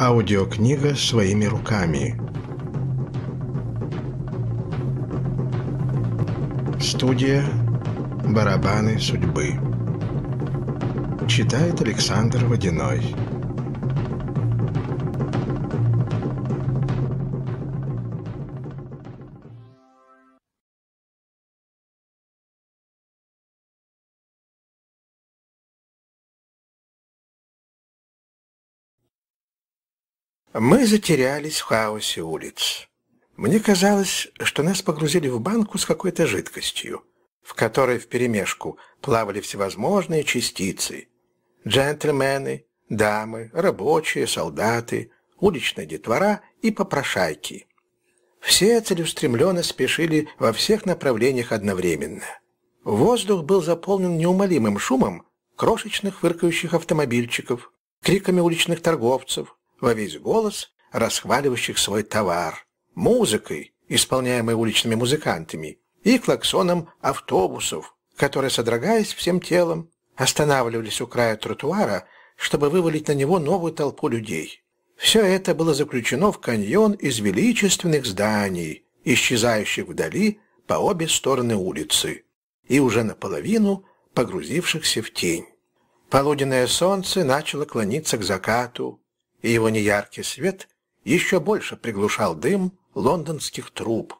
Аудиокнига своими руками. Студия «Барабаны судьбы». Читает Александр Водяной. Мы затерялись в хаосе улиц. Мне казалось, что нас погрузили в банку с какой-то жидкостью, в которой вперемешку плавали всевозможные частицы. Джентльмены, дамы, рабочие, солдаты, уличная детвора и попрошайки. Все целеустремленно спешили во всех направлениях одновременно. Воздух был заполнен неумолимым шумом крошечных выркающих автомобильчиков, криками уличных торговцев, во весь голос, расхваливающих свой товар, музыкой, исполняемой уличными музыкантами, и клаксоном автобусов, которые, содрогаясь всем телом, останавливались у края тротуара, чтобы вывалить на него новую толпу людей. Все это было заключено в каньон из величественных зданий, исчезающих вдали по обе стороны улицы и уже наполовину погрузившихся в тень. Полуденное солнце начало клониться к закату, и его неяркий свет еще больше приглушал дым лондонских труб,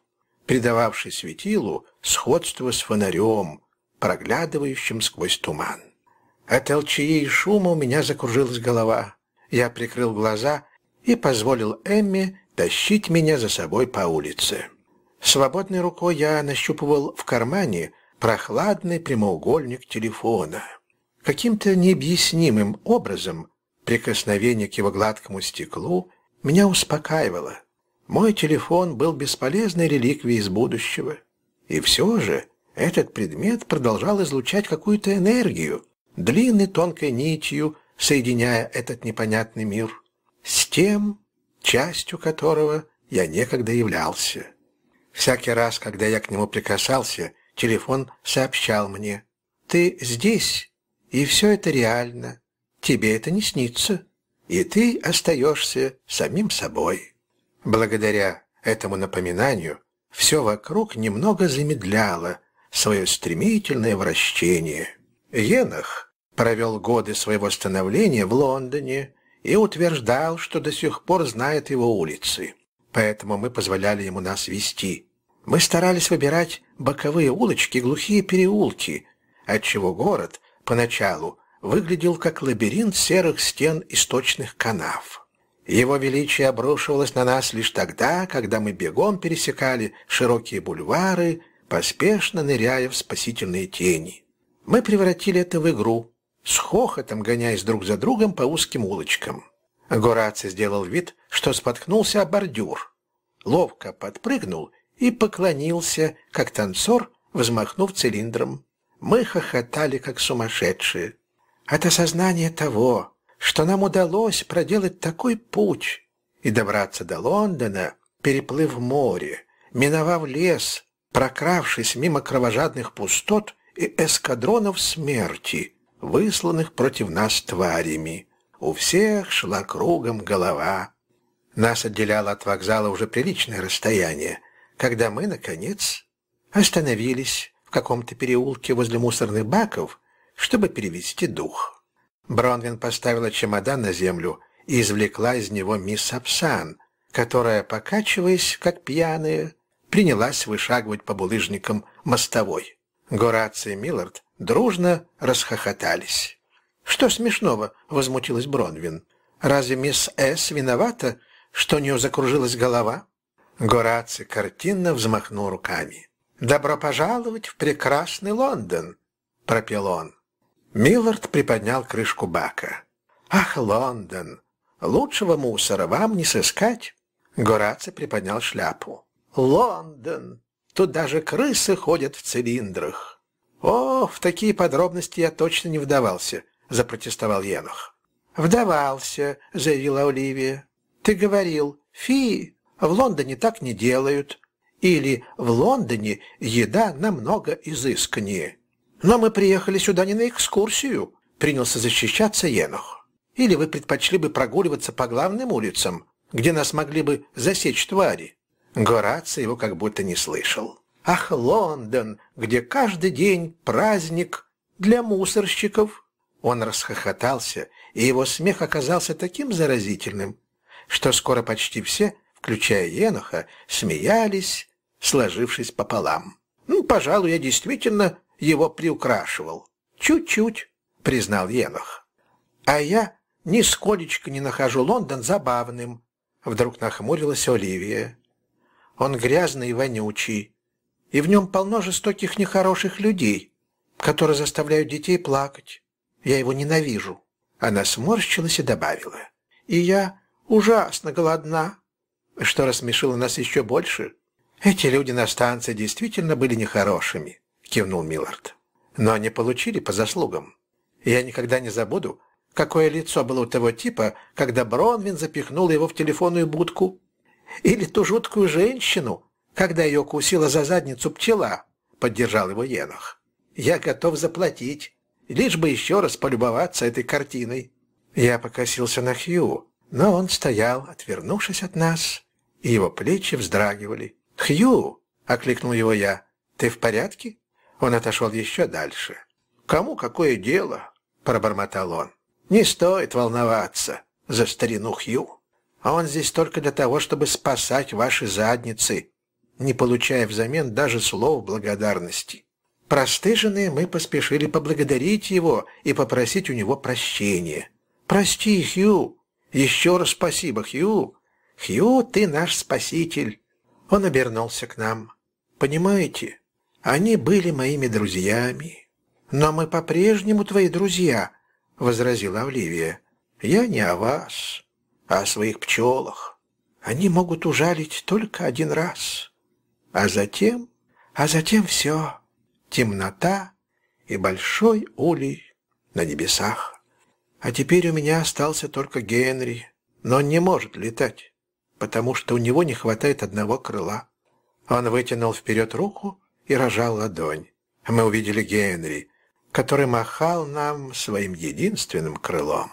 придававший светилу сходство с фонарем, проглядывающим сквозь туман. От толчаи и шума у меня закружилась голова. Я прикрыл глаза и позволил Эмме тащить меня за собой по улице. Свободной рукой я нащупывал в кармане прохладный прямоугольник телефона. Каким-то необъяснимым образом Прикосновение к его гладкому стеклу меня успокаивало. Мой телефон был бесполезной реликвией из будущего. И все же этот предмет продолжал излучать какую-то энергию, длинной тонкой нитью, соединяя этот непонятный мир с тем, частью которого я некогда являлся. Всякий раз, когда я к нему прикасался, телефон сообщал мне «Ты здесь, и все это реально тебе это не снится, и ты остаешься самим собой. Благодаря этому напоминанию все вокруг немного замедляло свое стремительное вращение. Енах провел годы своего становления в Лондоне и утверждал, что до сих пор знает его улицы. Поэтому мы позволяли ему нас вести. Мы старались выбирать боковые улочки, глухие переулки, отчего город поначалу выглядел как лабиринт серых стен источных канав. Его величие обрушивалось на нас лишь тогда, когда мы бегом пересекали широкие бульвары, поспешно ныряя в спасительные тени. Мы превратили это в игру, с хохотом гоняясь друг за другом по узким улочкам. Гораци сделал вид, что споткнулся о бордюр, ловко подпрыгнул и поклонился, как танцор, взмахнув цилиндром. Мы хохотали, как сумасшедшие от осознания того, что нам удалось проделать такой путь и добраться до Лондона, переплыв море, миновав лес, прокравшись мимо кровожадных пустот и эскадронов смерти, высланных против нас тварями. У всех шла кругом голова. Нас отделяло от вокзала уже приличное расстояние, когда мы, наконец, остановились в каком-то переулке возле мусорных баков, чтобы перевести дух. Бронвин поставила чемодан на землю и извлекла из него мисс Апсан, которая, покачиваясь, как пьяная, принялась вышагивать по булыжникам мостовой. Гораций и Миллард дружно расхохотались. «Что смешного?» — возмутилась Бронвин. «Разве мисс С. виновата, что у нее закружилась голова?» Гораций картинно взмахнул руками. «Добро пожаловать в прекрасный Лондон!» — пропел он. Миллард приподнял крышку бака. «Ах, Лондон! Лучшего мусора вам не сыскать!» Гораци приподнял шляпу. «Лондон! Тут даже крысы ходят в цилиндрах!» «О, в такие подробности я точно не вдавался», — запротестовал Енох. «Вдавался», — заявила Оливия. «Ты говорил, фи, в Лондоне так не делают». Или «в Лондоне еда намного изысканнее». «Но мы приехали сюда не на экскурсию», — принялся защищаться Енох. «Или вы предпочли бы прогуливаться по главным улицам, где нас могли бы засечь твари?» Гораций его как будто не слышал. «Ах, Лондон, где каждый день праздник для мусорщиков!» Он расхохотался, и его смех оказался таким заразительным, что скоро почти все, включая Еноха, смеялись, сложившись пополам. «Ну, пожалуй, я действительно его приукрашивал. «Чуть-чуть», — признал Енох. «А я нисколечко не нахожу Лондон забавным», — вдруг нахмурилась Оливия. «Он грязный и вонючий, и в нем полно жестоких нехороших людей, которые заставляют детей плакать. Я его ненавижу». Она сморщилась и добавила. «И я ужасно голодна», что рассмешило нас еще больше. Эти люди на станции действительно были нехорошими кивнул Миллард. «Но они получили по заслугам. Я никогда не забуду, какое лицо было у того типа, когда Бронвин запихнул его в телефонную будку. Или ту жуткую женщину, когда ее кусила за задницу пчела», — поддержал его Енах. «Я готов заплатить, лишь бы еще раз полюбоваться этой картиной». Я покосился на Хью, но он стоял, отвернувшись от нас, и его плечи вздрагивали. «Хью!» — окликнул его я. «Ты в порядке?» Он отошел еще дальше. «Кому какое дело?» – пробормотал он. «Не стоит волноваться за старину Хью. А он здесь только для того, чтобы спасать ваши задницы, не получая взамен даже слов благодарности». Простыженные мы поспешили поблагодарить его и попросить у него прощения. «Прости, Хью! Еще раз спасибо, Хью! Хью, ты наш спаситель!» Он обернулся к нам. «Понимаете, они были моими друзьями. Но мы по-прежнему твои друзья, возразила Оливия. Я не о вас, а о своих пчелах. Они могут ужалить только один раз. А затем, а затем все. Темнота и большой улей на небесах. А теперь у меня остался только Генри, но он не может летать, потому что у него не хватает одного крыла. Он вытянул вперед руку и рожал ладонь. Мы увидели Генри, который махал нам своим единственным крылом.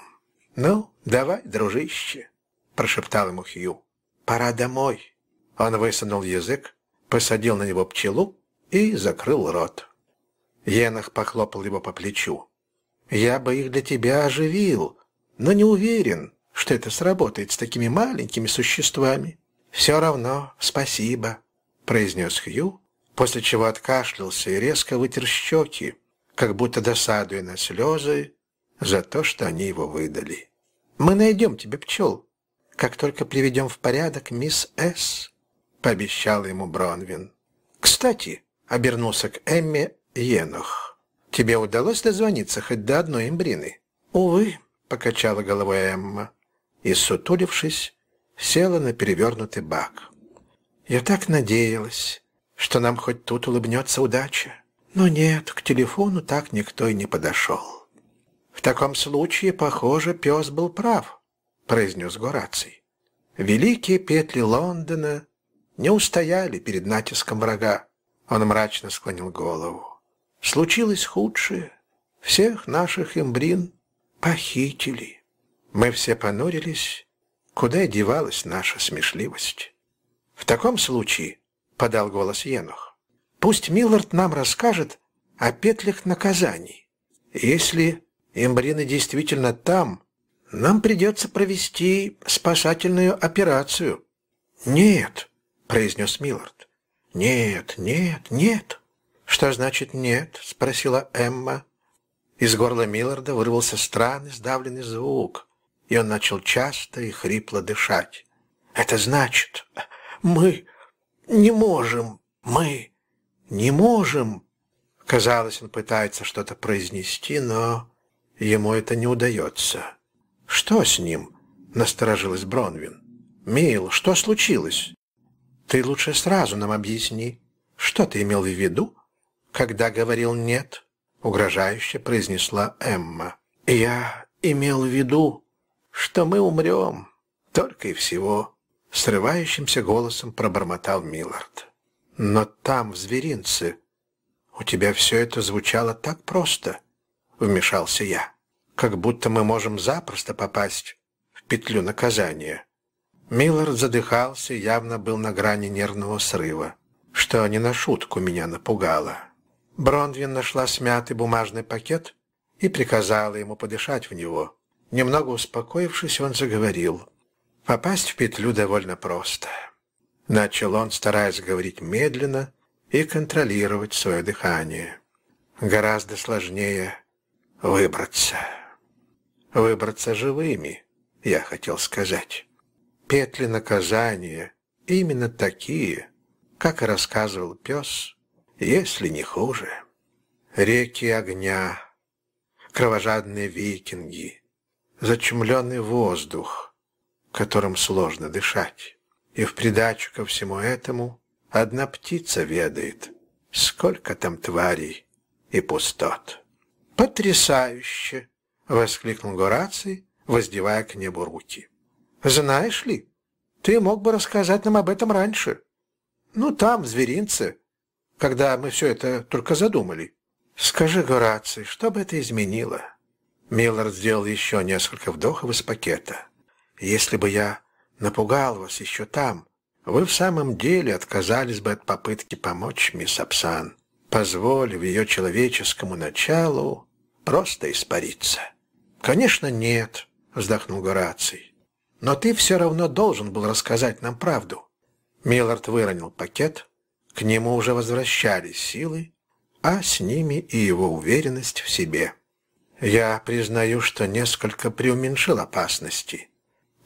«Ну, давай, дружище», — прошептал ему Хью. «Пора домой». Он высунул язык, посадил на него пчелу и закрыл рот. Енах похлопал его по плечу. «Я бы их для тебя оживил, но не уверен, что это сработает с такими маленькими существами». «Все равно спасибо», — произнес Хью после чего откашлялся и резко вытер щеки, как будто досадуя на слезы за то, что они его выдали. «Мы найдем тебе пчел, как только приведем в порядок мисс С», — пообещал ему Бронвин. «Кстати», — обернулся к Эмме Енох, — «тебе удалось дозвониться хоть до одной имбрины?» «Увы», — покачала головой Эмма и, сутулившись, села на перевернутый бак. «Я так надеялась» что нам хоть тут улыбнется удача. Но нет, к телефону так никто и не подошел. «В таком случае, похоже, пес был прав», — произнес Гораций. «Великие петли Лондона не устояли перед натиском врага». Он мрачно склонил голову. «Случилось худшее. Всех наших имбрин похитили. Мы все понурились. Куда девалась наша смешливость? В таком случае...» — подал голос Енух. «Пусть Миллард нам расскажет о петлях наказаний. Если эмбрины действительно там, нам придется провести спасательную операцию». «Нет», — произнес Миллард. «Нет, нет, нет». «Что значит нет?» — спросила Эмма. Из горла Милларда вырвался странный сдавленный звук, и он начал часто и хрипло дышать. «Это значит, мы не можем мы, не можем. Казалось, он пытается что-то произнести, но ему это не удается. Что с ним? Насторожилась Бронвин. Мил, что случилось? Ты лучше сразу нам объясни, что ты имел в виду, когда говорил «нет», — угрожающе произнесла Эмма. Я имел в виду, что мы умрем, только и всего. — срывающимся голосом пробормотал Миллард. «Но там, в зверинце, у тебя все это звучало так просто», — вмешался я. «Как будто мы можем запросто попасть в петлю наказания». Миллард задыхался явно был на грани нервного срыва, что не на шутку меня напугало. Бронвин нашла смятый бумажный пакет и приказала ему подышать в него. Немного успокоившись, он заговорил — Попасть в петлю довольно просто. Начал он, стараясь говорить медленно и контролировать свое дыхание. Гораздо сложнее выбраться. Выбраться живыми, я хотел сказать. Петли наказания именно такие, как и рассказывал пес, если не хуже. Реки огня, кровожадные викинги, зачумленный воздух, которым сложно дышать. И в придачу ко всему этому одна птица ведает, сколько там тварей и пустот. «Потрясающе!» — воскликнул Гораций, воздевая к небу руки. «Знаешь ли, ты мог бы рассказать нам об этом раньше. Ну, там, в зверинце, когда мы все это только задумали. Скажи, Гораций, что бы это изменило?» Миллард сделал еще несколько вдохов из пакета. Если бы я напугал вас еще там, вы в самом деле отказались бы от попытки помочь мисс Апсан, позволив ее человеческому началу просто испариться. «Конечно, нет», — вздохнул Гораций. «Но ты все равно должен был рассказать нам правду». Миллард выронил пакет, к нему уже возвращались силы, а с ними и его уверенность в себе. «Я признаю, что несколько преуменьшил опасности»,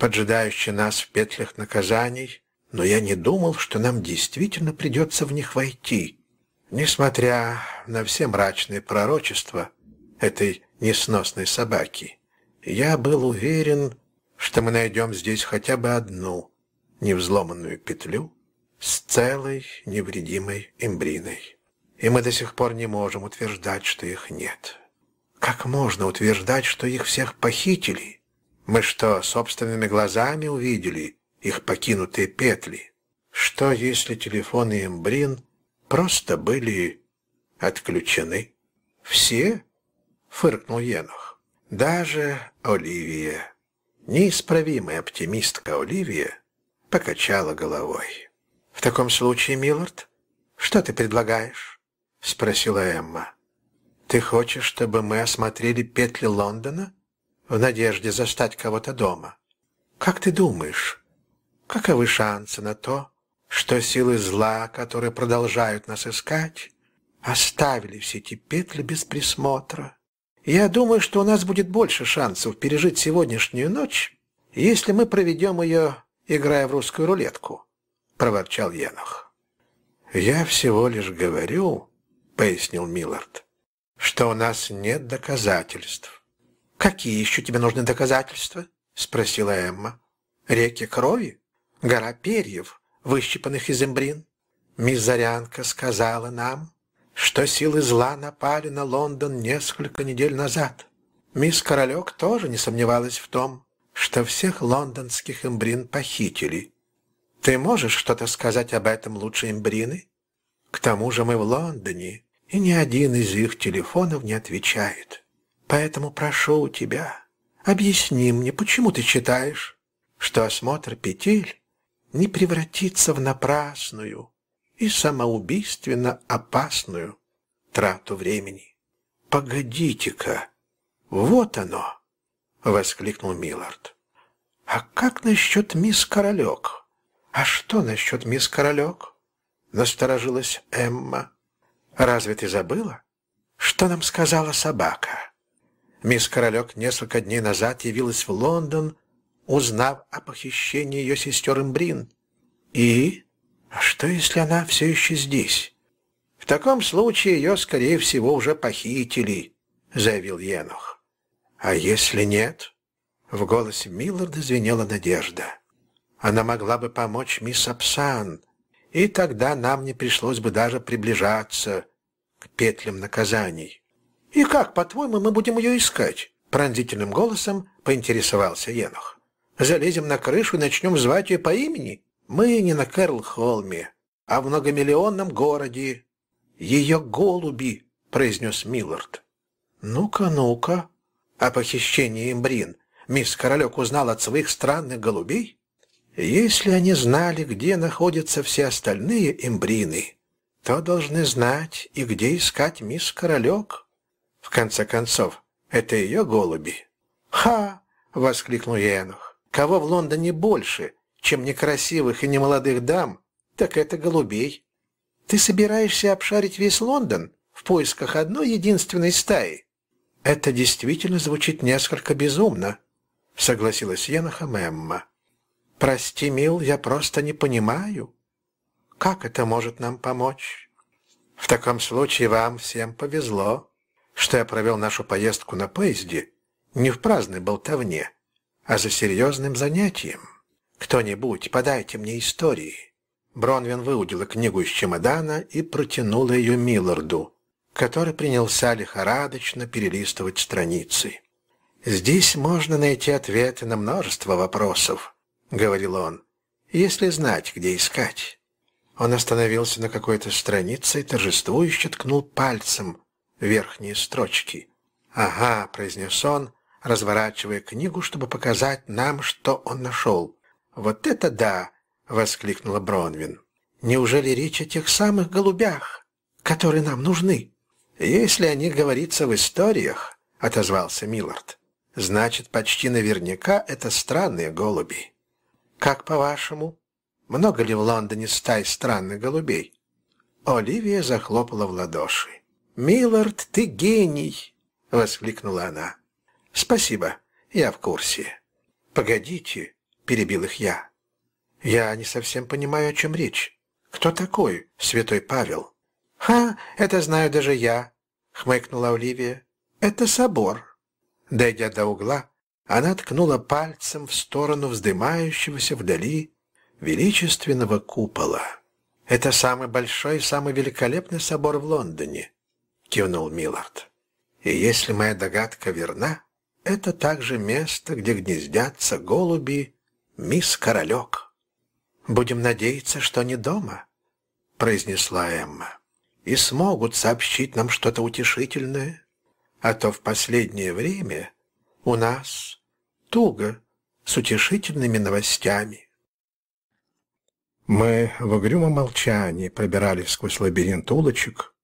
поджидающие нас в петлях наказаний, но я не думал, что нам действительно придется в них войти. Несмотря на все мрачные пророчества этой несносной собаки, я был уверен, что мы найдем здесь хотя бы одну невзломанную петлю с целой невредимой эмбриной. И мы до сих пор не можем утверждать, что их нет. Как можно утверждать, что их всех похитили? Мы что, собственными глазами увидели их покинутые петли? Что, если телефоны Эмбрин просто были отключены? Все? Фыркнул Енох. Даже Оливия. Неисправимая оптимистка Оливия покачала головой. «В таком случае, Миллард, что ты предлагаешь?» — спросила Эмма. «Ты хочешь, чтобы мы осмотрели петли Лондона?» в надежде застать кого-то дома. Как ты думаешь, каковы шансы на то, что силы зла, которые продолжают нас искать, оставили все эти петли без присмотра? Я думаю, что у нас будет больше шансов пережить сегодняшнюю ночь, если мы проведем ее, играя в русскую рулетку», — проворчал Енох. «Я всего лишь говорю», — пояснил Миллард, — «что у нас нет доказательств. «Какие еще тебе нужны доказательства?» — спросила Эмма. «Реки крови? Гора перьев, выщипанных из эмбрин?» Мисс Зарянка сказала нам, что силы зла напали на Лондон несколько недель назад. Мисс Королек тоже не сомневалась в том, что всех лондонских эмбрин похитили. Ты можешь что-то сказать об этом лучше эмбрины? К тому же мы в Лондоне, и ни один из их телефонов не отвечает. Поэтому прошу у тебя, объясни мне, почему ты считаешь, что осмотр петель не превратится в напрасную и самоубийственно опасную трату времени. «Погодите-ка, вот оно!» — воскликнул Миллард. «А как насчет мисс Королек?» «А что насчет мисс Королек?» — насторожилась Эмма. «Разве ты забыла, что нам сказала собака?» Мисс Королек несколько дней назад явилась в Лондон, узнав о похищении ее сестер Эмбрин. И? А что, если она все еще здесь? В таком случае ее, скорее всего, уже похитили, заявил Енух. А если нет? В голосе Милларда звенела надежда. Она могла бы помочь мисс Апсан, и тогда нам не пришлось бы даже приближаться к петлям наказаний. «И как, по-твоему, мы будем ее искать?» Пронзительным голосом поинтересовался Енох. «Залезем на крышу и начнем звать ее по имени? Мы не на Кэрл-Холме, а в многомиллионном городе». «Ее голуби», — произнес Миллард. «Ну-ка, ну-ка». О похищении Имбрин мисс Королек узнал от своих странных голубей? Если они знали, где находятся все остальные Эмбрины, то должны знать и где искать мисс Королек. В конце концов, это ее голуби. «Ха!» — воскликнул Енух. «Кого в Лондоне больше, чем некрасивых и немолодых дам, так это голубей. Ты собираешься обшарить весь Лондон в поисках одной единственной стаи?» «Это действительно звучит несколько безумно», — согласилась Еноха Мэмма. «Прости, мил, я просто не понимаю. Как это может нам помочь?» «В таком случае вам всем повезло», что я провел нашу поездку на поезде не в праздной болтовне, а за серьезным занятием. Кто-нибудь, подайте мне истории». Бронвин выудила книгу из чемодана и протянула ее Милларду, который принялся лихорадочно перелистывать страницы. «Здесь можно найти ответы на множество вопросов», — говорил он, — «если знать, где искать». Он остановился на какой-то странице и торжествующе ткнул пальцем верхние строчки. «Ага», — произнес он, разворачивая книгу, чтобы показать нам, что он нашел. «Вот это да!» — воскликнула Бронвин. «Неужели речь о тех самых голубях, которые нам нужны?» «Если о них говорится в историях», — отозвался Миллард, — «значит, почти наверняка это странные голуби». «Как по-вашему, много ли в Лондоне стай странных голубей?» Оливия захлопала в ладоши. «Миллард, ты гений!» — воскликнула она. «Спасибо, я в курсе». «Погодите», — перебил их я. «Я не совсем понимаю, о чем речь. Кто такой святой Павел?» «Ха, это знаю даже я», — хмыкнула Оливия. «Это собор». Дойдя до угла, она ткнула пальцем в сторону вздымающегося вдали величественного купола. «Это самый большой и самый великолепный собор в Лондоне», кивнул Миллард. И если моя догадка верна, это также место, где гнездятся голуби мисс Королек. Будем надеяться, что не дома, произнесла Эмма, и смогут сообщить нам что-то утешительное, а то в последнее время у нас туго с утешительными новостями. Мы в угрюмом молчании пробирались сквозь лабиринт улочек,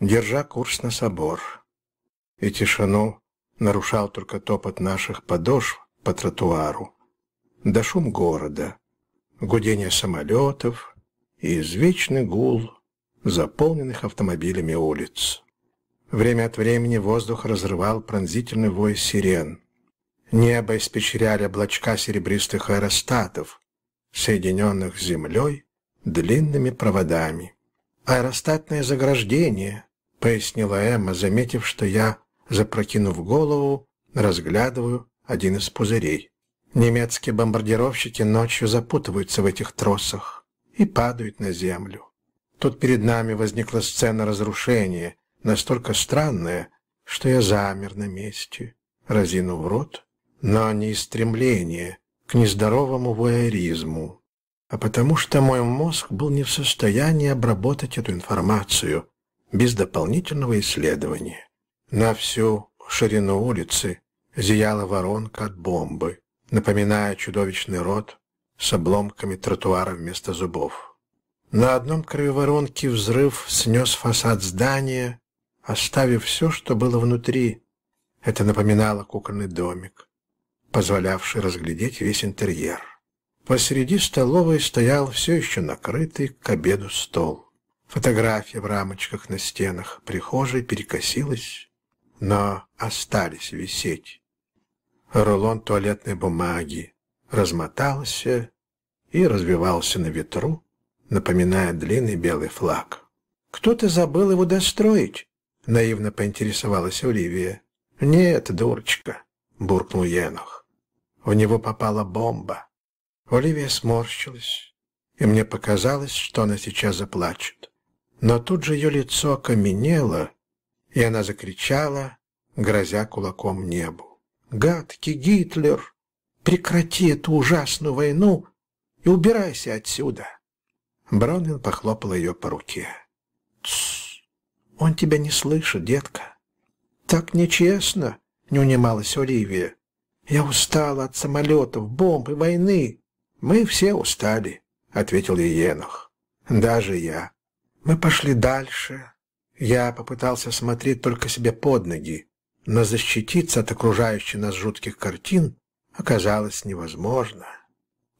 держа курс на собор. И тишину нарушал только топот наших подошв по тротуару, да шум города, гудение самолетов и извечный гул заполненных автомобилями улиц. Время от времени воздух разрывал пронзительный вой сирен. Небо испечряли облачка серебристых аэростатов, соединенных с землей длинными проводами. Аэростатное заграждение, — пояснила Эмма, заметив, что я, запрокинув голову, разглядываю один из пузырей. Немецкие бомбардировщики ночью запутываются в этих тросах и падают на землю. Тут перед нами возникла сцена разрушения, настолько странная, что я замер на месте, разинув рот, но не из стремления к нездоровому воэризму, а потому что мой мозг был не в состоянии обработать эту информацию, без дополнительного исследования. На всю ширину улицы зияла воронка от бомбы, напоминая чудовищный рот с обломками тротуара вместо зубов. На одном краю воронки взрыв снес фасад здания, оставив все, что было внутри. Это напоминало кукольный домик, позволявший разглядеть весь интерьер. Посреди столовой стоял все еще накрытый к обеду стол. Фотография в рамочках на стенах прихожей перекосилась, но остались висеть. Рулон туалетной бумаги размотался и развивался на ветру, напоминая длинный белый флаг. «Кто-то забыл его достроить?» — наивно поинтересовалась Оливия. «Нет, дурочка», — буркнул Енох. «В него попала бомба». Оливия сморщилась, и мне показалось, что она сейчас заплачет. Но тут же ее лицо окаменело, и она закричала, грозя кулаком небу. «Гадкий Гитлер! Прекрати эту ужасную войну и убирайся отсюда!» Браунин похлопал ее по руке. «Тссс! Он тебя не слышит, детка!» «Так нечестно!» — не унималась Оливия. «Я устала от самолетов, бомб и войны. Мы все устали», — ответил ей Енох. «Даже я». Мы пошли дальше. Я попытался смотреть только себе под ноги, но защититься от окружающих нас жутких картин оказалось невозможно.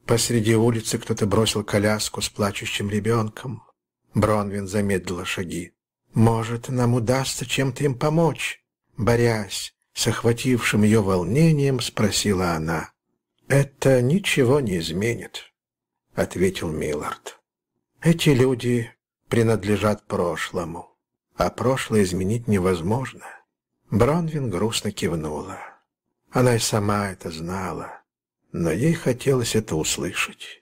Посреди улицы кто-то бросил коляску с плачущим ребенком. Бронвин замедлила шаги. «Может, нам удастся чем-то им помочь?» Борясь с охватившим ее волнением, спросила она. «Это ничего не изменит», — ответил Миллард. «Эти люди принадлежат прошлому, а прошлое изменить невозможно. Бронвин грустно кивнула. Она и сама это знала, но ей хотелось это услышать.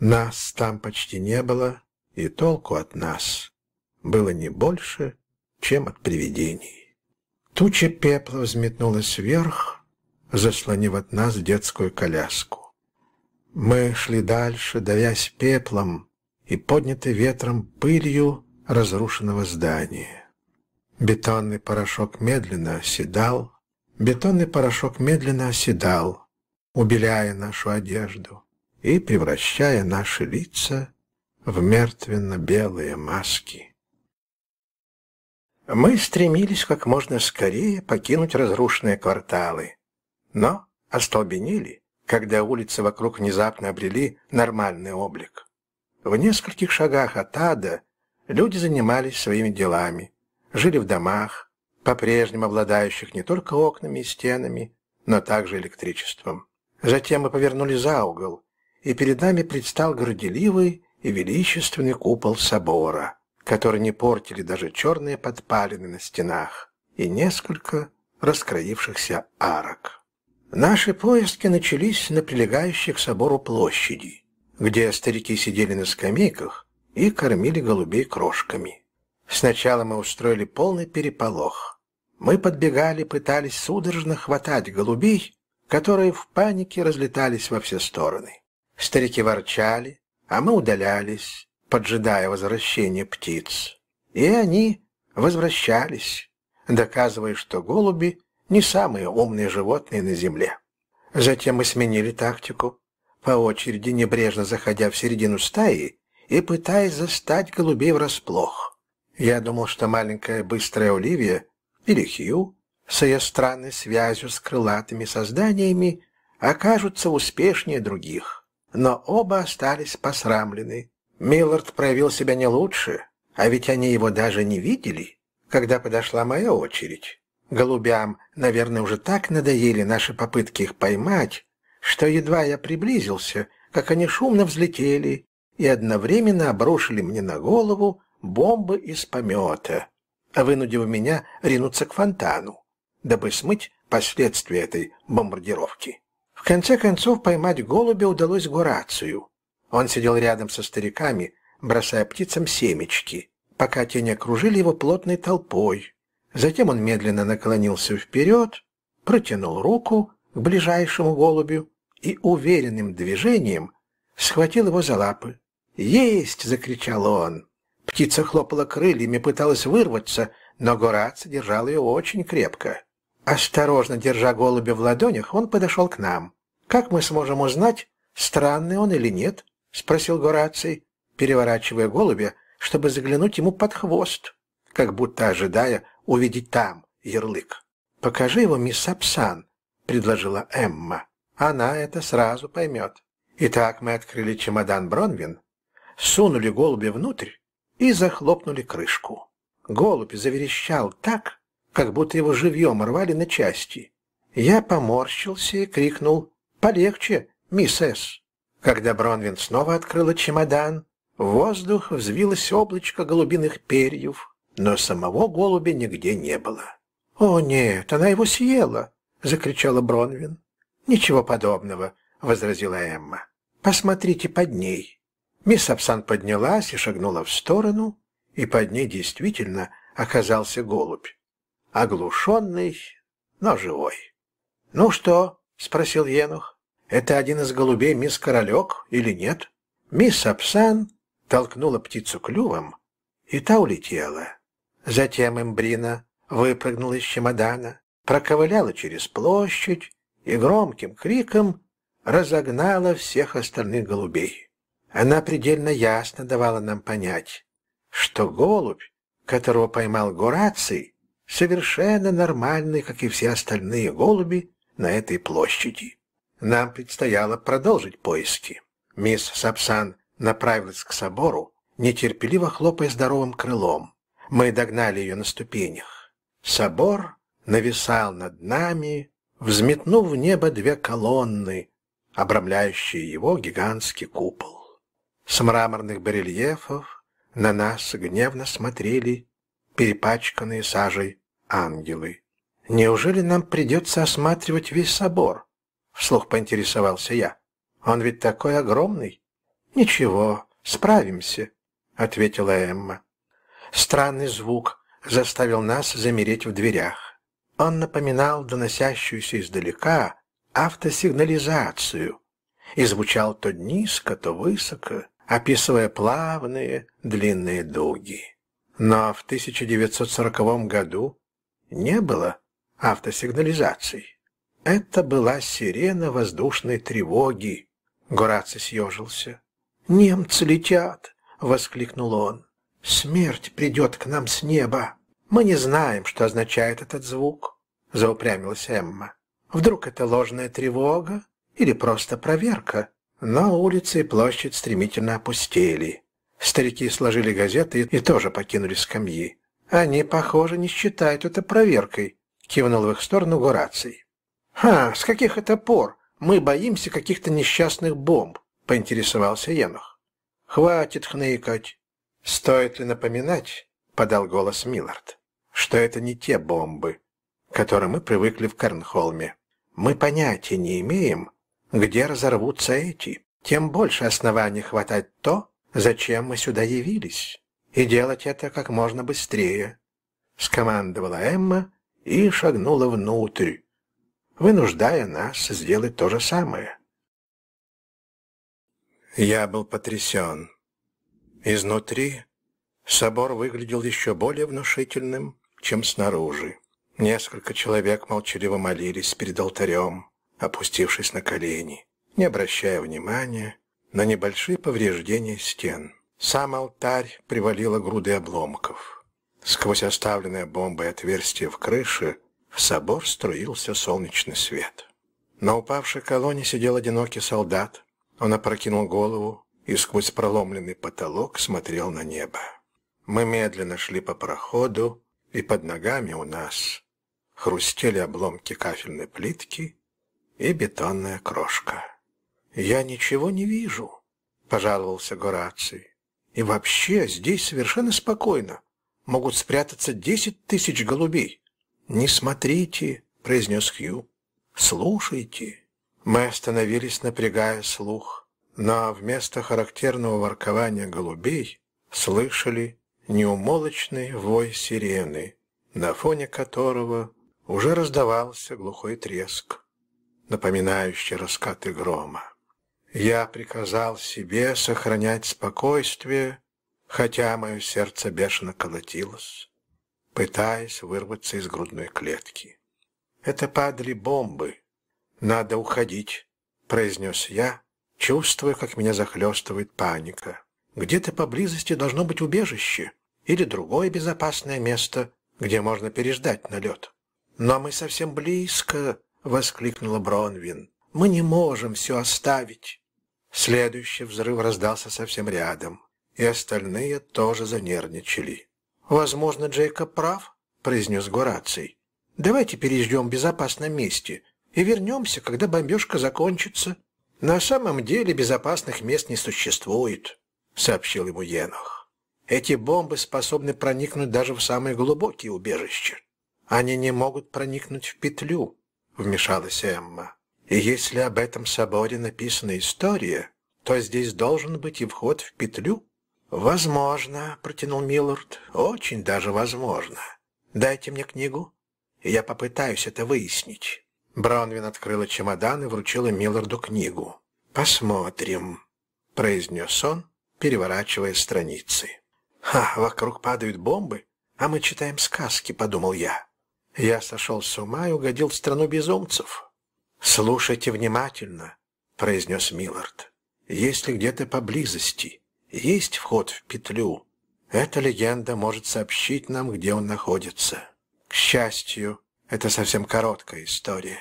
Нас там почти не было, и толку от нас было не больше, чем от привидений. Туча пепла взметнулась вверх, заслонив от нас детскую коляску. Мы шли дальше, давясь пеплом, и подняты ветром пылью разрушенного здания. Бетонный порошок медленно оседал, бетонный порошок медленно оседал, убеляя нашу одежду и превращая наши лица в мертвенно-белые маски. Мы стремились как можно скорее покинуть разрушенные кварталы, но остолбенели, когда улицы вокруг внезапно обрели нормальный облик. В нескольких шагах от ада люди занимались своими делами, жили в домах, по-прежнему обладающих не только окнами и стенами, но также электричеством. Затем мы повернули за угол, и перед нами предстал горделивый и величественный купол собора, который не портили даже черные подпалины на стенах и несколько раскроившихся арок. Наши поиски начались на прилегающей к собору площади где старики сидели на скамейках и кормили голубей крошками. Сначала мы устроили полный переполох. Мы подбегали, пытались судорожно хватать голубей, которые в панике разлетались во все стороны. Старики ворчали, а мы удалялись, поджидая возвращения птиц. И они возвращались, доказывая, что голуби не самые умные животные на земле. Затем мы сменили тактику по очереди небрежно заходя в середину стаи и пытаясь застать голубей врасплох. Я думал, что маленькая быстрая Оливия или Хью с ее странной связью с крылатыми созданиями окажутся успешнее других. Но оба остались посрамлены. Миллард проявил себя не лучше, а ведь они его даже не видели, когда подошла моя очередь. Голубям, наверное, уже так надоели наши попытки их поймать, что едва я приблизился, как они шумно взлетели и одновременно обрушили мне на голову бомбы из помета, вынудив меня ринуться к фонтану, дабы смыть последствия этой бомбардировки. В конце концов поймать голубя удалось Гурацию. Он сидел рядом со стариками, бросая птицам семечки, пока те окружили его плотной толпой. Затем он медленно наклонился вперед, протянул руку к ближайшему голубю и уверенным движением схватил его за лапы. «Есть!» — закричал он. Птица хлопала крыльями, пыталась вырваться, но Горац держал ее очень крепко. Осторожно держа голубя в ладонях, он подошел к нам. «Как мы сможем узнать, странный он или нет?» — спросил Гораций, переворачивая голубя, чтобы заглянуть ему под хвост, как будто ожидая увидеть там ярлык. «Покажи его мисс Апсан», — предложила Эмма. Она это сразу поймет. Итак, мы открыли чемодан Бронвин, сунули голубя внутрь и захлопнули крышку. Голубь заверещал так, как будто его живьем рвали на части. Я поморщился и крикнул «Полегче, мисс С. Когда Бронвин снова открыла чемодан, в воздух взвилось облачко голубиных перьев, но самого голубя нигде не было. «О нет, она его съела!» — закричала Бронвин. «Ничего подобного», — возразила Эмма. «Посмотрите под ней». Мисс Апсан поднялась и шагнула в сторону, и под ней действительно оказался голубь. Оглушенный, но живой. «Ну что?» — спросил Енух. «Это один из голубей мисс Королек или нет?» Мисс Апсан толкнула птицу клювом, и та улетела. Затем Эмбрина выпрыгнула из чемодана, проковыляла через площадь, и громким криком разогнала всех остальных голубей. Она предельно ясно давала нам понять, что голубь, которого поймал Гораций, совершенно нормальный, как и все остальные голуби на этой площади. Нам предстояло продолжить поиски. Мисс Сапсан направилась к собору, нетерпеливо хлопая здоровым крылом. Мы догнали ее на ступенях. Собор нависал над нами, взметнув в небо две колонны, обрамляющие его гигантский купол. С мраморных барельефов на нас гневно смотрели перепачканные сажей ангелы. «Неужели нам придется осматривать весь собор?» — вслух поинтересовался я. «Он ведь такой огромный». «Ничего, справимся», — ответила Эмма. Странный звук заставил нас замереть в дверях. Он напоминал доносящуюся издалека автосигнализацию и звучал то низко, то высоко, описывая плавные длинные дуги. Но в 1940 году не было автосигнализаций. Это была сирена воздушной тревоги. Гораций съежился. «Немцы летят!» — воскликнул он. «Смерть придет к нам с неба!» «Мы не знаем, что означает этот звук», — заупрямилась Эмма. «Вдруг это ложная тревога или просто проверка?» Но улицы и площадь стремительно опустели. Старики сложили газеты и тоже покинули скамьи. «Они, похоже, не считают это проверкой», — кивнул в их сторону Гораций. «Ха, с каких это пор? Мы боимся каких-то несчастных бомб», — поинтересовался Енох. «Хватит хныкать». «Стоит ли напоминать?» — подал голос Миллард что это не те бомбы, к которым мы привыкли в Карнхолме. Мы понятия не имеем, где разорвутся эти. Тем больше оснований хватать то, зачем мы сюда явились, и делать это как можно быстрее. Скомандовала Эмма и шагнула внутрь, вынуждая нас сделать то же самое. Я был потрясен. Изнутри собор выглядел еще более внушительным, чем снаружи. Несколько человек молчаливо молились перед алтарем, опустившись на колени, не обращая внимания на небольшие повреждения стен. Сам алтарь привалило груды обломков. Сквозь оставленное бомбой отверстие в крыше в собор струился солнечный свет. На упавшей колонне сидел одинокий солдат. Он опрокинул голову и сквозь проломленный потолок смотрел на небо. Мы медленно шли по проходу, и под ногами у нас хрустели обломки кафельной плитки и бетонная крошка. «Я ничего не вижу», — пожаловался Гораций. «И вообще здесь совершенно спокойно. Могут спрятаться десять тысяч голубей». «Не смотрите», — произнес Хью. «Слушайте». Мы остановились, напрягая слух, но вместо характерного воркования голубей слышали неумолочный вой сирены, на фоне которого уже раздавался глухой треск, напоминающий раскаты грома. Я приказал себе сохранять спокойствие, хотя мое сердце бешено колотилось, пытаясь вырваться из грудной клетки. «Это падали бомбы. Надо уходить», — произнес я, чувствуя, как меня захлестывает паника. «Где-то поблизости должно быть убежище» или другое безопасное место, где можно переждать налет. «Но мы совсем близко!» — воскликнула Бронвин. «Мы не можем все оставить!» Следующий взрыв раздался совсем рядом, и остальные тоже занервничали. «Возможно, Джейкоб прав», — произнес Гораций. «Давайте переждем в безопасном месте и вернемся, когда бомбежка закончится». «На самом деле безопасных мест не существует», — сообщил ему Енох. Эти бомбы способны проникнуть даже в самые глубокие убежища. Они не могут проникнуть в петлю, вмешалась Эмма. И если об этом соборе написана история, то здесь должен быть и вход в петлю. Возможно, протянул Миллард, очень даже возможно. Дайте мне книгу, и я попытаюсь это выяснить. Браунвин открыла чемодан и вручила Милларду книгу. Посмотрим, произнес он, переворачивая страницы. «Ха, вокруг падают бомбы, а мы читаем сказки», — подумал я. Я сошел с ума и угодил в страну безумцев. «Слушайте внимательно», — произнес Миллард. «Если где-то поблизости есть вход в петлю, эта легенда может сообщить нам, где он находится. К счастью, это совсем короткая история.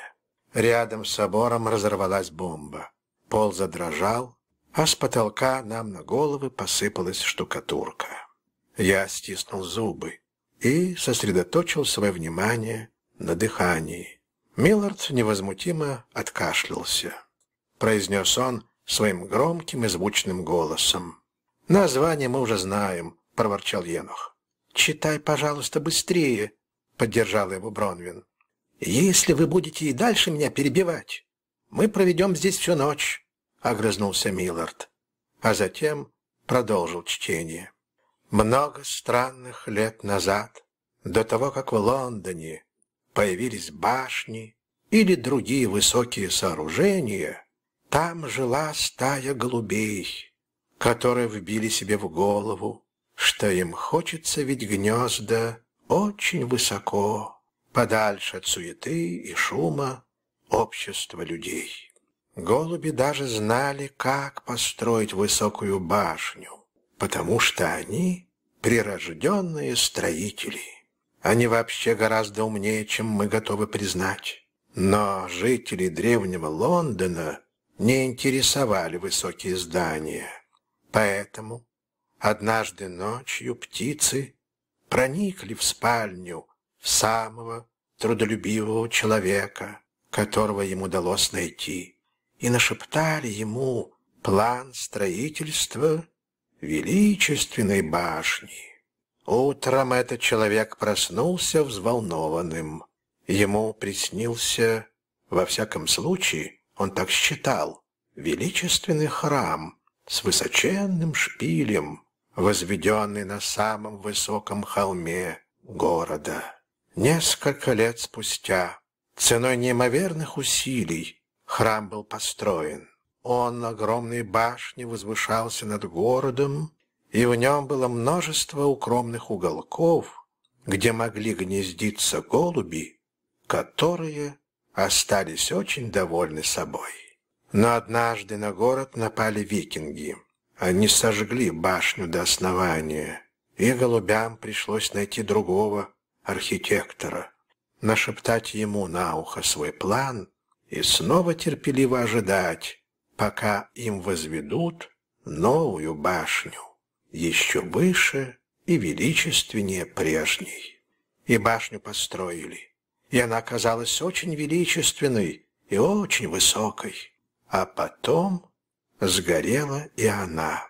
Рядом с собором разорвалась бомба. Пол задрожал, а с потолка нам на головы посыпалась штукатурка. Я стиснул зубы и сосредоточил свое внимание на дыхании. Миллард невозмутимо откашлялся. Произнес он своим громким и звучным голосом. «Название мы уже знаем», — проворчал Енох. «Читай, пожалуйста, быстрее», — поддержал его Бронвин. «Если вы будете и дальше меня перебивать, мы проведем здесь всю ночь», — огрызнулся Миллард, а затем продолжил чтение. Много странных лет назад, до того, как в Лондоне появились башни или другие высокие сооружения, там жила стая голубей, которые вбили себе в голову, что им хочется ведь гнезда очень высоко, подальше от суеты и шума общества людей. Голуби даже знали, как построить высокую башню потому что они прирожденные строители. Они вообще гораздо умнее, чем мы готовы признать. Но жители древнего Лондона не интересовали высокие здания. Поэтому однажды ночью птицы проникли в спальню самого трудолюбивого человека, которого ему удалось найти, и нашептали ему план строительства величественной башни. Утром этот человек проснулся взволнованным. Ему приснился, во всяком случае, он так считал, величественный храм с высоченным шпилем, возведенный на самом высоком холме города. Несколько лет спустя, ценой неимоверных усилий, храм был построен. Он огромной башней возвышался над городом, и в нем было множество укромных уголков, где могли гнездиться голуби, которые остались очень довольны собой. Но однажды на город напали викинги. Они сожгли башню до основания, и голубям пришлось найти другого архитектора, нашептать ему на ухо свой план и снова терпеливо ожидать, пока им возведут новую башню, еще выше и величественнее прежней. И башню построили, и она оказалась очень величественной и очень высокой. А потом сгорела и она.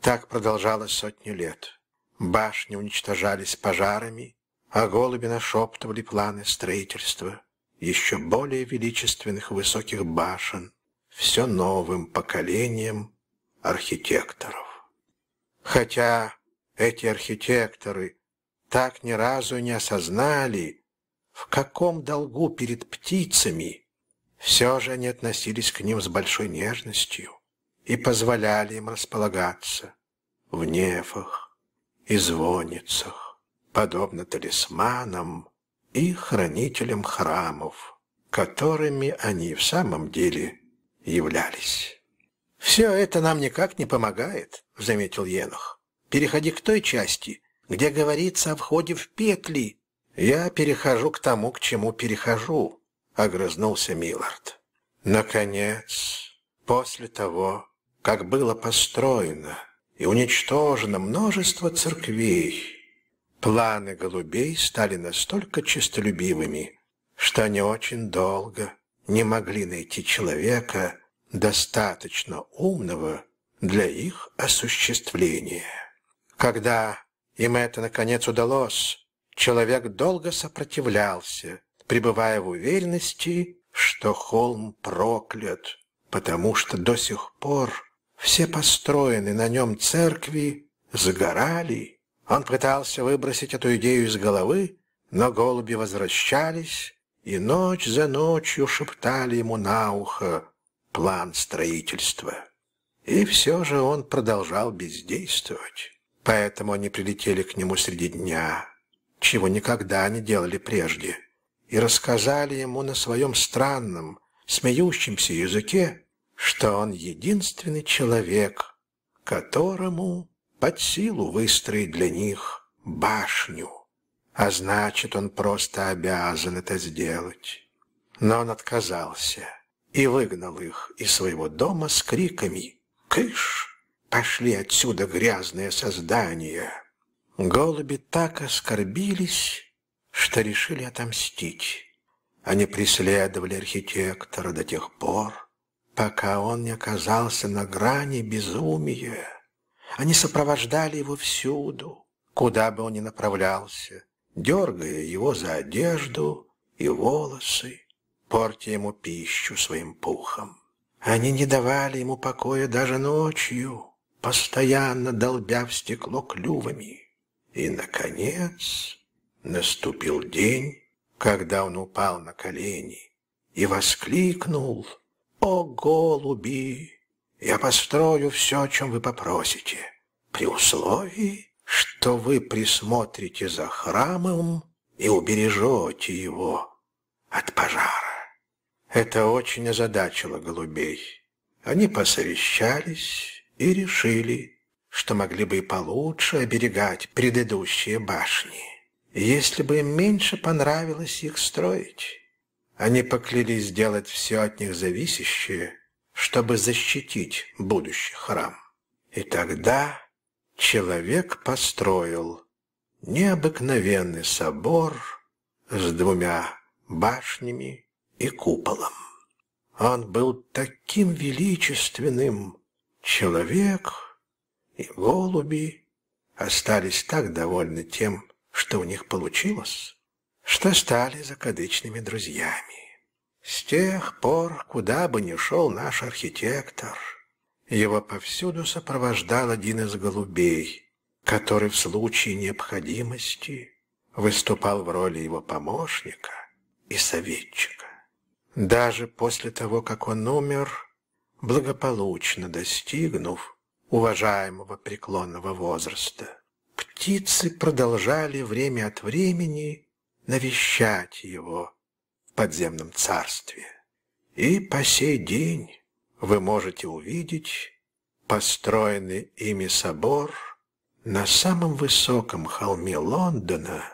Так продолжалось сотни лет. Башни уничтожались пожарами, а голуби нашептывали планы строительства еще более величественных высоких башен, все новым поколением архитекторов. Хотя эти архитекторы так ни разу не осознали, в каком долгу перед птицами, все же они относились к ним с большой нежностью и позволяли им располагаться в нефах и звонницах, подобно талисманам и хранителям храмов, которыми они в самом деле являлись. «Все это нам никак не помогает», — заметил Енох. «Переходи к той части, где говорится о входе в петли». «Я перехожу к тому, к чему перехожу», — огрызнулся Миллард. «Наконец, после того, как было построено и уничтожено множество церквей, планы голубей стали настолько честолюбивыми, что они очень долго не могли найти человека, достаточно умного для их осуществления. Когда им это, наконец, удалось, человек долго сопротивлялся, пребывая в уверенности, что холм проклят, потому что до сих пор все построенные на нем церкви загорали. Он пытался выбросить эту идею из головы, но голуби возвращались, и ночь за ночью шептали ему на ухо план строительства. И все же он продолжал бездействовать. Поэтому они прилетели к нему среди дня, чего никогда не делали прежде, и рассказали ему на своем странном, смеющемся языке, что он единственный человек, которому под силу выстроить для них башню а значит, он просто обязан это сделать. Но он отказался и выгнал их из своего дома с криками «Кыш! Пошли отсюда, грязное создание!» Голуби так оскорбились, что решили отомстить. Они преследовали архитектора до тех пор, пока он не оказался на грани безумия. Они сопровождали его всюду, куда бы он ни направлялся дергая его за одежду и волосы, портя ему пищу своим пухом. Они не давали ему покоя даже ночью, постоянно долбя в стекло клювами. И, наконец, наступил день, когда он упал на колени и воскликнул «О, голуби! Я построю все, о чем вы попросите, при условии, что вы присмотрите за храмом и убережете его от пожара. Это очень озадачило голубей. Они посовещались и решили, что могли бы и получше оберегать предыдущие башни, если бы им меньше понравилось их строить. Они поклялись сделать все от них зависящее, чтобы защитить будущий храм. И тогда человек построил необыкновенный собор с двумя башнями и куполом. Он был таким величественным. Человек и голуби остались так довольны тем, что у них получилось, что стали закадычными друзьями. С тех пор, куда бы ни шел наш архитектор — его повсюду сопровождал один из голубей, который в случае необходимости выступал в роли его помощника и советчика. Даже после того, как он умер, благополучно достигнув уважаемого преклонного возраста, птицы продолжали время от времени навещать его в подземном царстве. И по сей день вы можете увидеть построенный ими собор на самом высоком холме Лондона,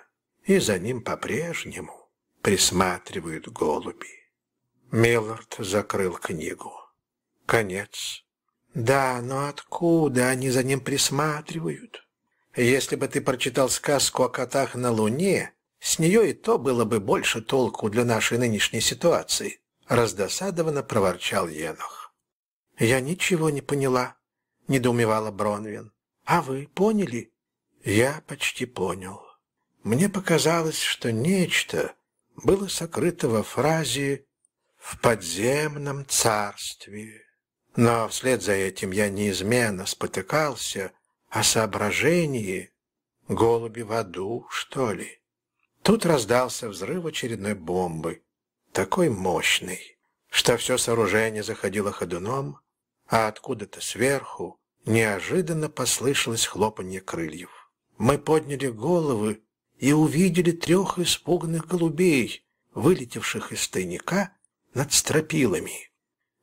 и за ним по-прежнему присматривают голуби. Миллард закрыл книгу. Конец. Да, но откуда они за ним присматривают? Если бы ты прочитал сказку о котах на Луне, с нее и то было бы больше толку для нашей нынешней ситуации, раздосадованно проворчал Енох. «Я ничего не поняла», — недоумевала Бронвин. «А вы поняли?» «Я почти понял. Мне показалось, что нечто было сокрыто во фразе «в подземном царстве». Но вслед за этим я неизменно спотыкался о соображении «голуби в аду, что ли?». Тут раздался взрыв очередной бомбы, такой мощный, что все сооружение заходило ходуном, а откуда-то сверху неожиданно послышалось хлопанье крыльев. Мы подняли головы и увидели трех испуганных голубей, вылетевших из тайника над стропилами.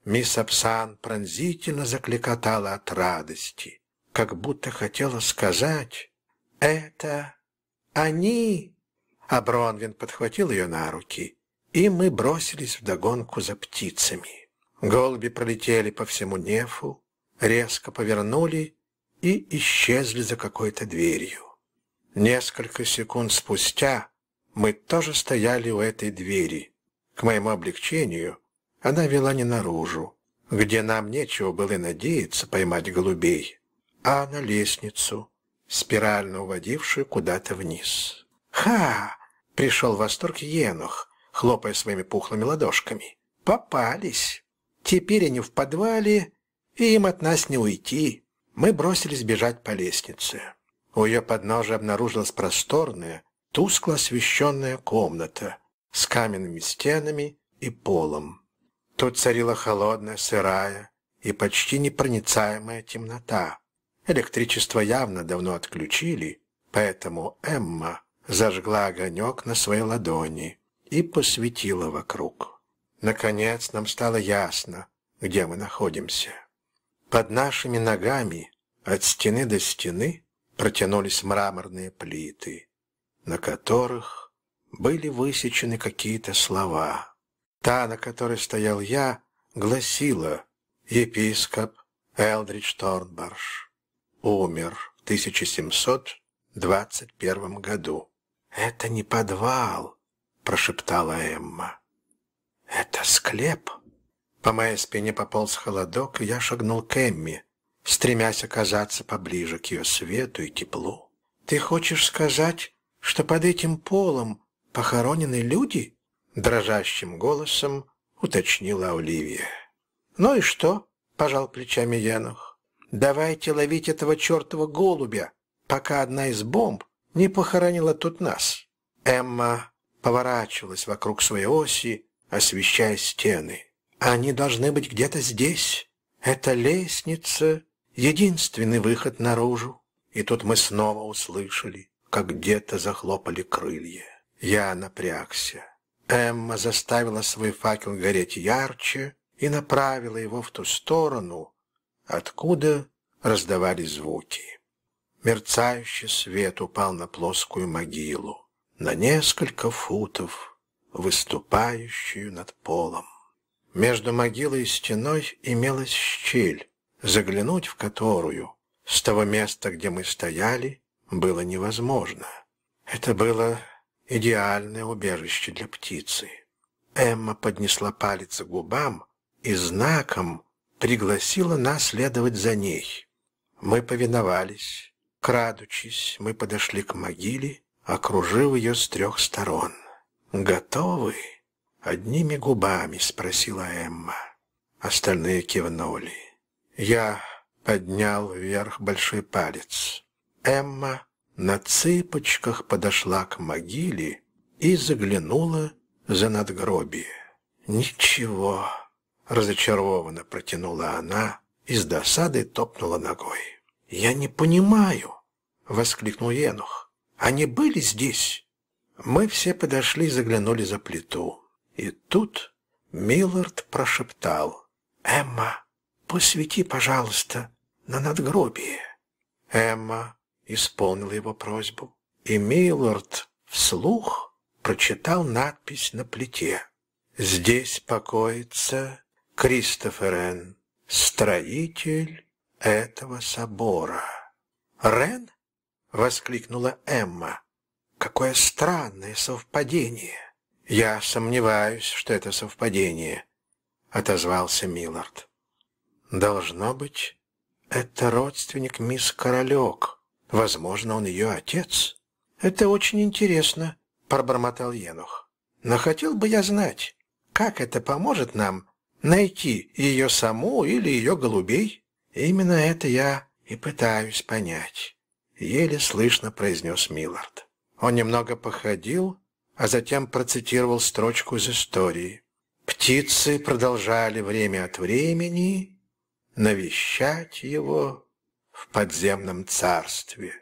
Мисс Апсан пронзительно закликотала от радости, как будто хотела сказать «Это они!» А Бронвин подхватил ее на руки, и мы бросились вдогонку за птицами. Голуби пролетели по всему нефу, резко повернули и исчезли за какой-то дверью. Несколько секунд спустя мы тоже стояли у этой двери. К моему облегчению она вела не наружу, где нам нечего было надеяться поймать голубей, а на лестницу, спирально уводившую куда-то вниз. «Ха!» — пришел в восторг Енух, хлопая своими пухлыми ладошками. «Попались!» Теперь они в подвале, и им от нас не уйти. Мы бросились бежать по лестнице. У ее подножия обнаружилась просторная, тускло освещенная комната с каменными стенами и полом. Тут царила холодная, сырая и почти непроницаемая темнота. Электричество явно давно отключили, поэтому Эмма зажгла огонек на своей ладони и посветила вокруг. Наконец нам стало ясно, где мы находимся. Под нашими ногами от стены до стены протянулись мраморные плиты, на которых были высечены какие-то слова. Та, на которой стоял я, гласила «Епископ Элдрич Торнбарш умер в 1721 году». «Это не подвал», — прошептала Эмма. «Это склеп!» По моей спине пополз холодок, и я шагнул к Эмми, стремясь оказаться поближе к ее свету и теплу. «Ты хочешь сказать, что под этим полом похоронены люди?» Дрожащим голосом уточнила Оливия. «Ну и что?» — пожал плечами Янух. «Давайте ловить этого чертова голубя, пока одна из бомб не похоронила тут нас». Эмма поворачивалась вокруг своей оси, освещая стены. «Они должны быть где-то здесь. Это лестница, единственный выход наружу». И тут мы снова услышали, как где-то захлопали крылья. Я напрягся. Эмма заставила свой факел гореть ярче и направила его в ту сторону, откуда раздавались звуки. Мерцающий свет упал на плоскую могилу на несколько футов выступающую над полом. Между могилой и стеной имелась щель, заглянуть в которую с того места, где мы стояли, было невозможно. Это было идеальное убежище для птицы. Эмма поднесла палец к губам и знаком пригласила нас следовать за ней. Мы повиновались. Крадучись, мы подошли к могиле, окружив ее с трех сторон. «Готовы?» — одними губами спросила Эмма. Остальные кивнули. Я поднял вверх большой палец. Эмма на цыпочках подошла к могиле и заглянула за надгробие. «Ничего», — разочарованно протянула она и с досадой топнула ногой. «Я не понимаю», — воскликнул Енух. «Они были здесь?» Мы все подошли и заглянули за плиту. И тут Миллард прошептал. «Эмма, посвети, пожалуйста, на надгробие». Эмма исполнила его просьбу. И Миллард вслух прочитал надпись на плите. «Здесь покоится Кристофер Рен, строитель этого собора». «Рен?» — воскликнула Эмма. Какое странное совпадение. Я сомневаюсь, что это совпадение, отозвался Миллард. Должно быть, это родственник мисс Королек. Возможно, он ее отец. Это очень интересно, пробормотал Енух. Но хотел бы я знать, как это поможет нам найти ее саму или ее голубей? Именно это я и пытаюсь понять. Еле слышно произнес Миллард. Он немного походил, а затем процитировал строчку из истории. Птицы продолжали время от времени навещать его в подземном царстве.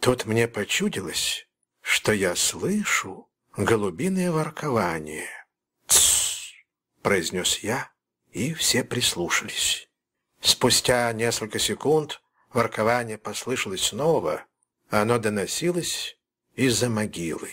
Тут мне почудилось, что я слышу голубиное воркование. «Тссс!» — произнес я, и все прислушались. Спустя несколько секунд воркование послышалось снова, оно доносилось из-за могилы.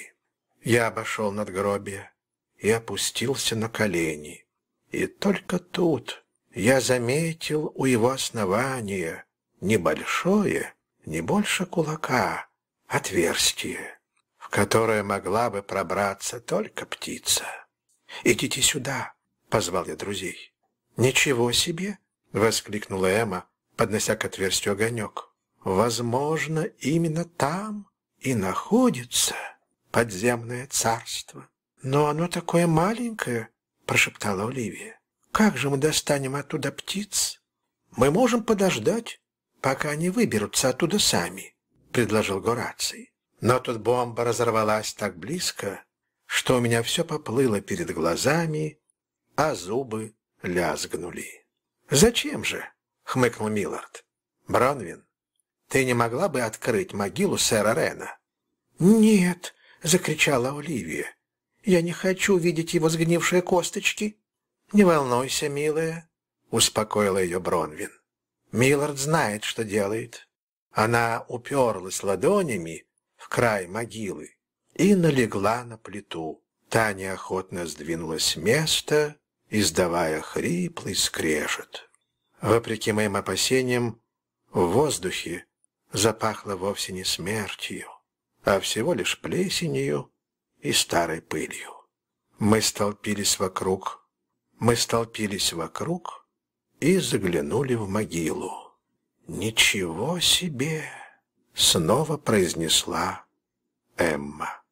Я обошел надгробие и опустился на колени. И только тут я заметил у его основания небольшое, не больше кулака, отверстие, в которое могла бы пробраться только птица. «Идите сюда!» — позвал я друзей. «Ничего себе!» — воскликнула Эмма, поднося к отверстию огонек. «Возможно, именно там...» и находится подземное царство. Но оно такое маленькое, прошептала Оливия. Как же мы достанем оттуда птиц? Мы можем подождать, пока они выберутся оттуда сами, предложил Гораций. Но тут бомба разорвалась так близко, что у меня все поплыло перед глазами, а зубы лязгнули. «Зачем же?» — хмыкнул Миллард. «Бронвин, ты не могла бы открыть могилу сэра Рена?» «Нет!» — закричала Оливия. «Я не хочу видеть его сгнившие косточки!» «Не волнуйся, милая!» — успокоила ее Бронвин. «Миллард знает, что делает». Она уперлась ладонями в край могилы и налегла на плиту. Та неохотно сдвинулась с места, издавая хриплый скрежет. Вопреки моим опасениям, в воздухе запахло вовсе не смертью, а всего лишь плесенью и старой пылью. Мы столпились вокруг, мы столпились вокруг и заглянули в могилу. «Ничего себе!» — снова произнесла Эмма.